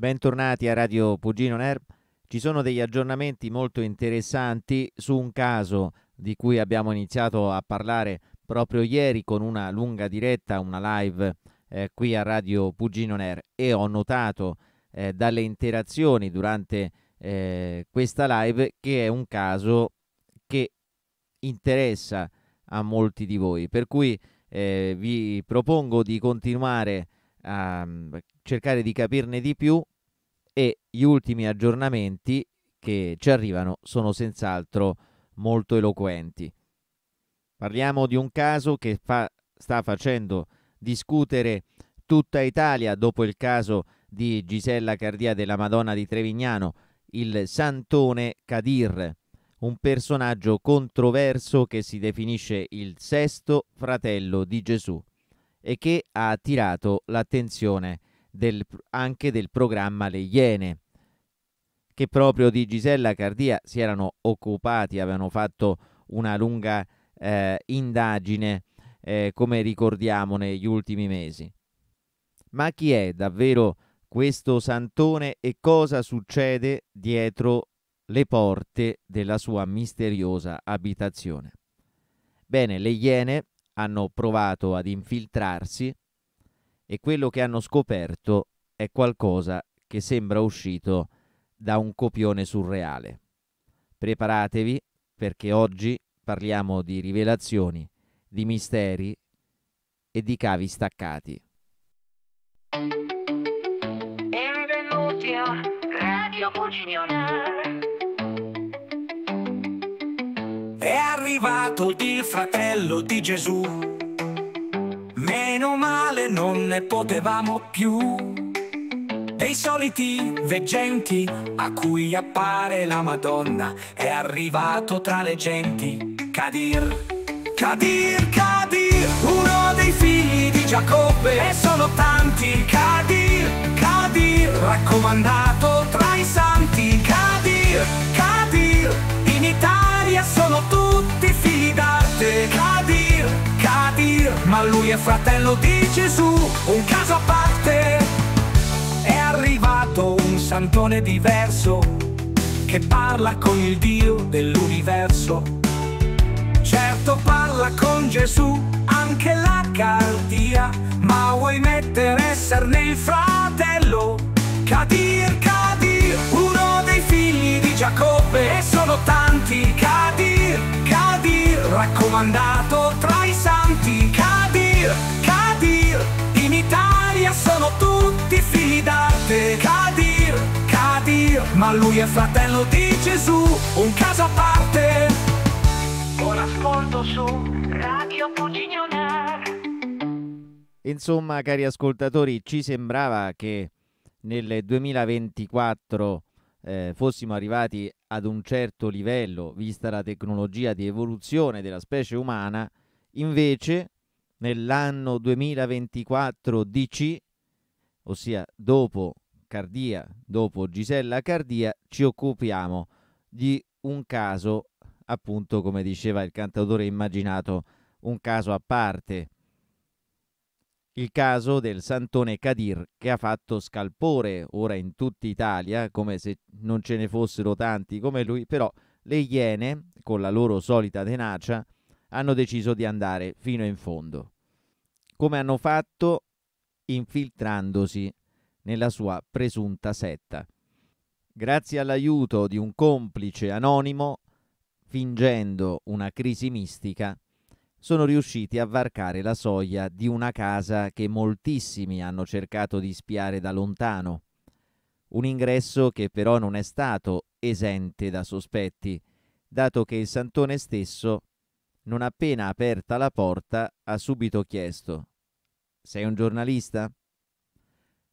Bentornati a Radio Pugino Nerb. Ci sono degli aggiornamenti molto interessanti su un caso di cui abbiamo iniziato a parlare proprio ieri con una lunga diretta, una live eh, qui a Radio Pugino Nerb e ho notato eh, dalle interazioni durante eh, questa live che è un caso che interessa a molti di voi. Per cui eh, vi propongo di continuare a ehm, cercare di capirne di più e gli ultimi aggiornamenti che ci arrivano sono senz'altro molto eloquenti. Parliamo di un caso che fa, sta facendo discutere tutta Italia dopo il caso di Gisella Cardia della Madonna di Trevignano, il Santone Cadir, un personaggio controverso che si definisce il sesto fratello di Gesù e che ha attirato l'attenzione del, anche del programma Le Iene, che proprio di Gisella Cardia si erano occupati, avevano fatto una lunga eh, indagine, eh, come ricordiamo negli ultimi mesi. Ma chi è davvero questo santone e cosa succede dietro le porte della sua misteriosa abitazione? Bene, le Iene hanno provato ad infiltrarsi e quello che hanno scoperto è qualcosa che sembra uscito da un copione surreale. Preparatevi perché oggi parliamo di rivelazioni, di misteri e di cavi staccati. Benvenuti a Radio Cucinionale. È arrivato il fratello di Gesù, meno male non ne potevamo più. Dei soliti veggenti a cui appare la Madonna, è arrivato tra le genti. Cadir, Cadir, Cadir, uno dei figli di Giacobbe, e sono tanti. Cadir, Cadir, raccomandato famiglia sono tutti figli d'arte Kadir, Kadir, ma lui è fratello di Gesù Un caso a parte È arrivato un santone diverso Che parla con il Dio dell'universo Certo parla con Gesù anche la cardia Ma vuoi mettere esserne il fratello? Kadir, Kadir, uno dei figli di Giacobbe E sono tanti raccomandato tra i santi Kadir, Kadir In Italia sono tutti figli d'arte Kadir, Kadir Ma lui è fratello di Gesù, un caso a parte Ora ascolto su Radio Pugignonare Insomma, cari ascoltatori, ci sembrava che nel 2024 eh, fossimo arrivati ad un certo livello, vista la tecnologia di evoluzione della specie umana, invece nell'anno 2024 DC, ossia dopo Cardia, dopo Gisella Cardia, ci occupiamo di un caso, appunto come diceva il cantautore immaginato, un caso a parte. Il caso del santone Kadir che ha fatto scalpore ora in tutta Italia, come se non ce ne fossero tanti come lui, però le Iene, con la loro solita tenacia, hanno deciso di andare fino in fondo. Come hanno fatto? Infiltrandosi nella sua presunta setta. Grazie all'aiuto di un complice anonimo, fingendo una crisi mistica, sono riusciti a varcare la soglia di una casa che moltissimi hanno cercato di spiare da lontano. Un ingresso che però non è stato esente da sospetti, dato che il santone stesso, non appena aperta la porta, ha subito chiesto Sei un giornalista?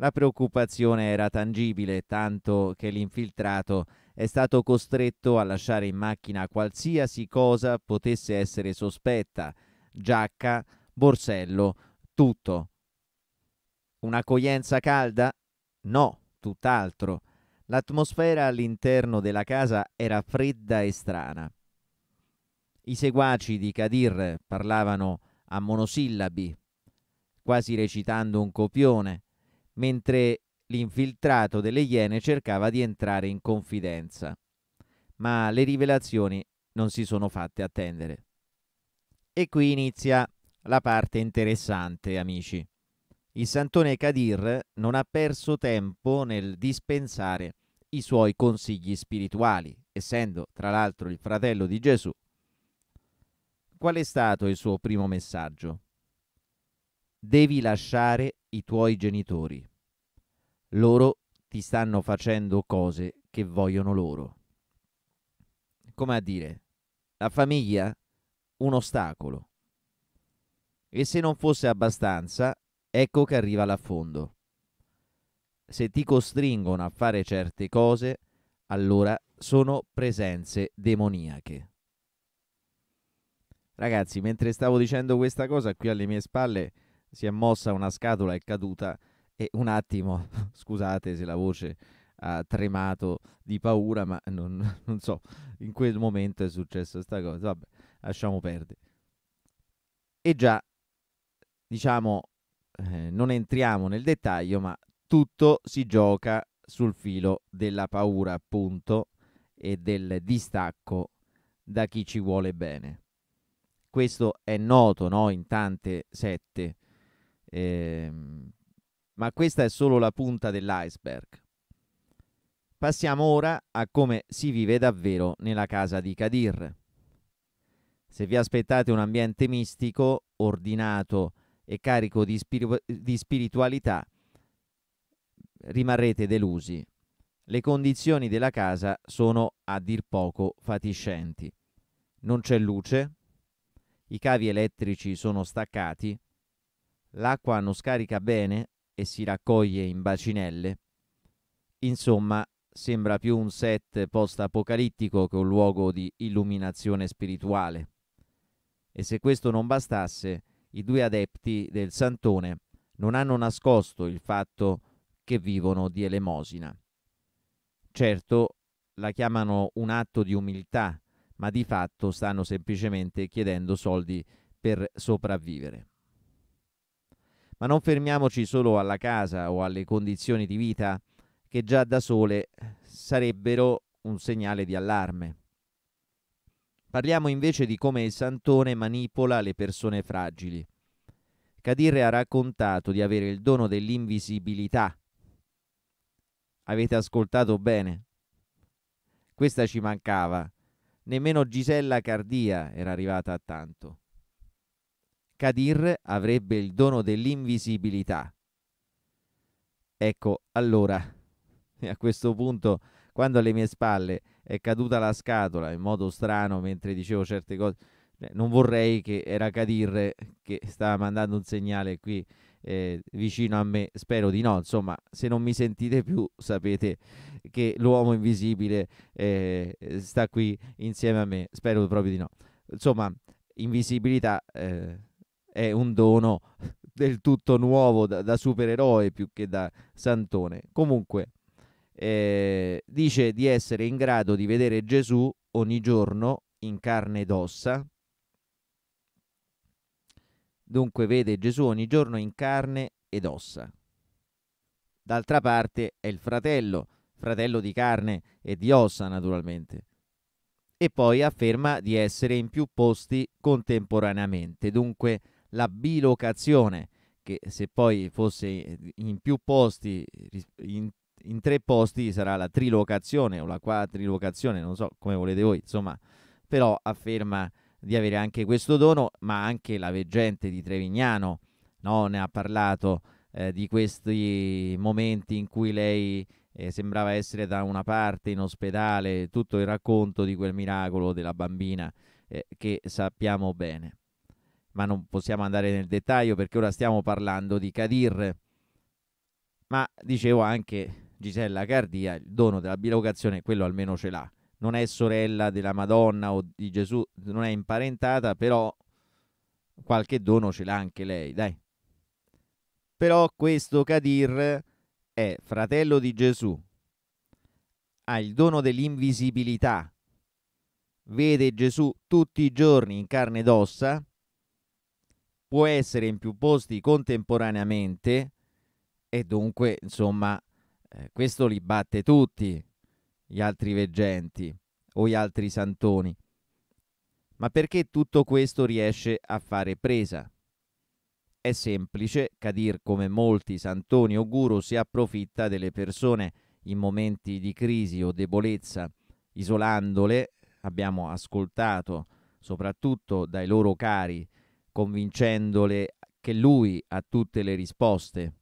La preoccupazione era tangibile, tanto che l'infiltrato è stato costretto a lasciare in macchina qualsiasi cosa potesse essere sospetta, giacca, borsello, tutto. Un'accoglienza calda? No, tutt'altro. L'atmosfera all'interno della casa era fredda e strana. I seguaci di Kadir parlavano a monosillabi, quasi recitando un copione, mentre l'infiltrato delle Iene cercava di entrare in confidenza. Ma le rivelazioni non si sono fatte attendere. E qui inizia la parte interessante, amici. Il santone Kadir non ha perso tempo nel dispensare i suoi consigli spirituali, essendo tra l'altro il fratello di Gesù. Qual è stato il suo primo messaggio? Devi lasciare i tuoi genitori. Loro ti stanno facendo cose che vogliono loro. Come a dire, la famiglia un ostacolo. E se non fosse abbastanza, ecco che arriva l'affondo. Se ti costringono a fare certe cose, allora sono presenze demoniache. Ragazzi, mentre stavo dicendo questa cosa, qui alle mie spalle si è mossa una scatola, è caduta e un attimo, scusate se la voce ha tremato di paura, ma non, non so, in quel momento è successa questa cosa, vabbè, lasciamo perdere. E già, diciamo, eh, non entriamo nel dettaglio, ma tutto si gioca sul filo della paura, appunto, e del distacco da chi ci vuole bene. Questo è noto no? in tante sette eh, ma questa è solo la punta dell'iceberg. Passiamo ora a come si vive davvero nella casa di Kadir. Se vi aspettate un ambiente mistico, ordinato e carico di, spir- di spiritualità, rimarrete delusi. Le condizioni della casa sono a dir poco fatiscenti. Non c'è luce, i cavi elettrici sono staccati, l'acqua non scarica bene e si raccoglie in bacinelle. Insomma, sembra più un set post-apocalittico che un luogo di illuminazione spirituale. E se questo non bastasse, i due adepti del santone non hanno nascosto il fatto che vivono di elemosina. Certo, la chiamano un atto di umiltà, ma di fatto stanno semplicemente chiedendo soldi per sopravvivere. Ma non fermiamoci solo alla casa o alle condizioni di vita che già da sole sarebbero un segnale di allarme. Parliamo invece di come il santone manipola le persone fragili. Kadir ha raccontato di avere il dono dell'invisibilità. Avete ascoltato bene? Questa ci mancava. Nemmeno Gisella Cardia era arrivata a tanto. Kadir avrebbe il dono dell'invisibilità. Ecco, allora, a questo punto, quando alle mie spalle è caduta la scatola in modo strano mentre dicevo certe cose, eh, non vorrei che era Kadir che stava mandando un segnale qui eh, vicino a me, spero di no, insomma, se non mi sentite più sapete che l'uomo invisibile eh, sta qui insieme a me, spero proprio di no. Insomma, invisibilità... Eh, è un dono del tutto nuovo da, da supereroe più che da santone. Comunque, eh, dice di essere in grado di vedere Gesù ogni giorno in carne ed ossa. Dunque vede Gesù ogni giorno in carne ed ossa. D'altra parte è il fratello, fratello di carne e di ossa naturalmente. E poi afferma di essere in più posti contemporaneamente. Dunque la bilocazione, che se poi fosse in più posti, in, in tre posti sarà la trilocazione o la quadrilocazione, non so come volete voi, insomma, però afferma di avere anche questo dono, ma anche la veggente di Trevignano no? ne ha parlato eh, di questi momenti in cui lei eh, sembrava essere da una parte in ospedale, tutto il racconto di quel miracolo della bambina eh, che sappiamo bene ma non possiamo andare nel dettaglio perché ora stiamo parlando di Kadir. Ma dicevo anche Gisella Cardia, il dono della bilocazione, quello almeno ce l'ha. Non è sorella della Madonna o di Gesù, non è imparentata, però qualche dono ce l'ha anche lei, dai. Però questo Kadir è fratello di Gesù, ha il dono dell'invisibilità, vede Gesù tutti i giorni in carne ed ossa, può essere in più posti contemporaneamente e dunque, insomma, eh, questo li batte tutti gli altri veggenti o gli altri santoni. Ma perché tutto questo riesce a fare presa? È semplice, Kadir, come molti santoni o guru, si approfitta delle persone in momenti di crisi o debolezza, isolandole, abbiamo ascoltato soprattutto dai loro cari, convincendole che lui ha tutte le risposte.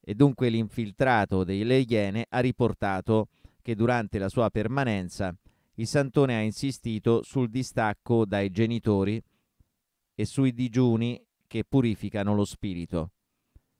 E dunque l'infiltrato delle Iene ha riportato che durante la sua permanenza il Santone ha insistito sul distacco dai genitori e sui digiuni che purificano lo spirito.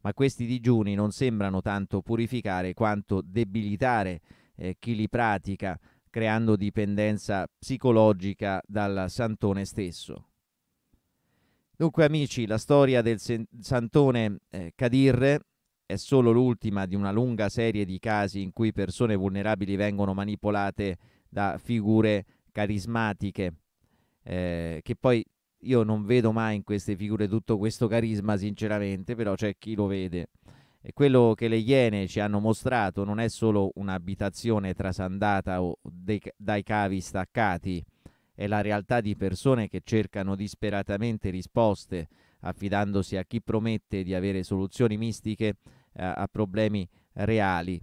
Ma questi digiuni non sembrano tanto purificare quanto debilitare eh, chi li pratica, creando dipendenza psicologica dal Santone stesso. Dunque amici, la storia del santone eh, è solo l'ultima di una lunga serie di casi in cui persone vulnerabili vengono manipolate da figure carismatiche, eh, che poi io non vedo mai in queste figure tutto questo carisma sinceramente, però c'è chi lo vede. E quello che le Iene ci hanno mostrato non è solo un'abitazione trasandata o dei, dai cavi staccati, è la realtà di persone che cercano disperatamente risposte, affidandosi a chi promette di avere soluzioni mistiche eh, a problemi reali.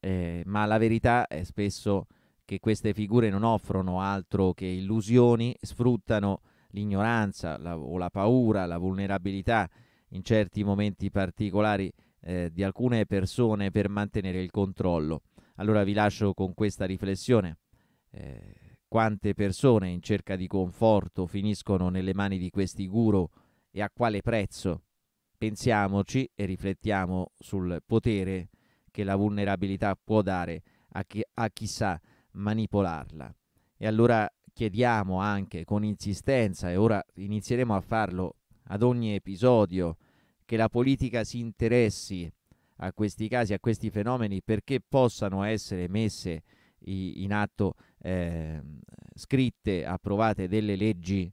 Eh, ma la verità è spesso che queste figure non offrono altro che illusioni, sfruttano l'ignoranza la, o la paura, la vulnerabilità in certi momenti particolari eh, di alcune persone per mantenere il controllo. Allora vi lascio con questa riflessione. Eh, quante persone in cerca di conforto finiscono nelle mani di questi guru e a quale prezzo? Pensiamoci e riflettiamo sul potere che la vulnerabilità può dare a, chi, a chi sa manipolarla. E allora chiediamo anche con insistenza, e ora inizieremo a farlo ad ogni episodio, che la politica si interessi a questi casi, a questi fenomeni, perché possano essere messe in atto eh, scritte, approvate delle leggi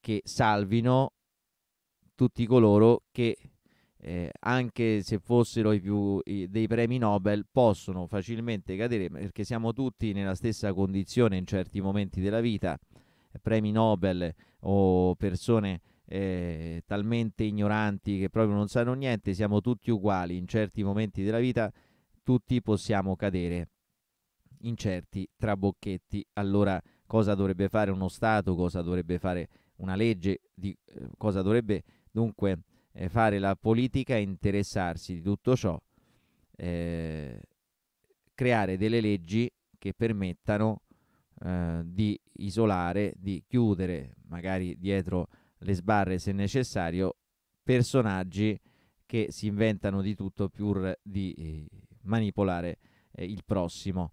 che salvino tutti coloro che eh, anche se fossero i più i, dei premi Nobel possono facilmente cadere perché siamo tutti nella stessa condizione in certi momenti della vita premi Nobel o persone eh, talmente ignoranti che proprio non sanno niente siamo tutti uguali in certi momenti della vita tutti possiamo cadere incerti trabocchetti. Allora cosa dovrebbe fare uno Stato, cosa dovrebbe fare una legge, di, eh, cosa dovrebbe dunque eh, fare la politica e interessarsi di tutto ciò, eh, creare delle leggi che permettano eh, di isolare, di chiudere, magari dietro le sbarre se necessario, personaggi che si inventano di tutto pur di eh, manipolare eh, il prossimo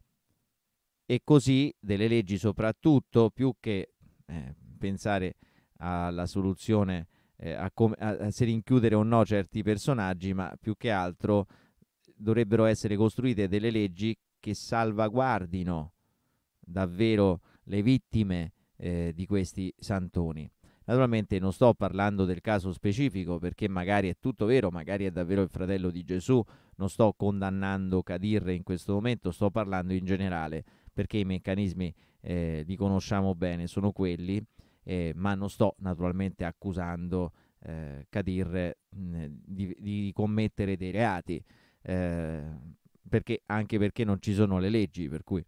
e così delle leggi soprattutto più che eh, pensare alla soluzione eh, a, a, a, se rinchiudere o no certi personaggi, ma più che altro dovrebbero essere costruite delle leggi che salvaguardino davvero le vittime eh, di questi santoni. Naturalmente non sto parlando del caso specifico perché magari è tutto vero, magari è davvero il fratello di Gesù, non sto condannando Cadirre in questo momento, sto parlando in generale perché i meccanismi eh, li conosciamo bene, sono quelli, eh, ma non sto naturalmente accusando eh, Kadir mh, di, di, commettere dei reati, eh, perché, anche perché non ci sono le leggi, per cui...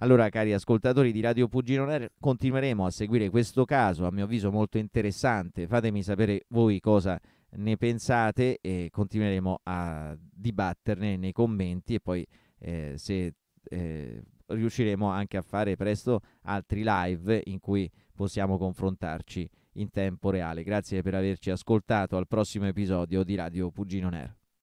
Allora, cari ascoltatori di Radio Pugino Nero, continueremo a seguire questo caso, a mio avviso molto interessante. Fatemi sapere voi cosa ne pensate e continueremo a dibatterne nei commenti e poi eh, se eh, riusciremo anche a fare presto altri live in cui possiamo confrontarci in tempo reale. Grazie per averci ascoltato al prossimo episodio di Radio Pugino Nero.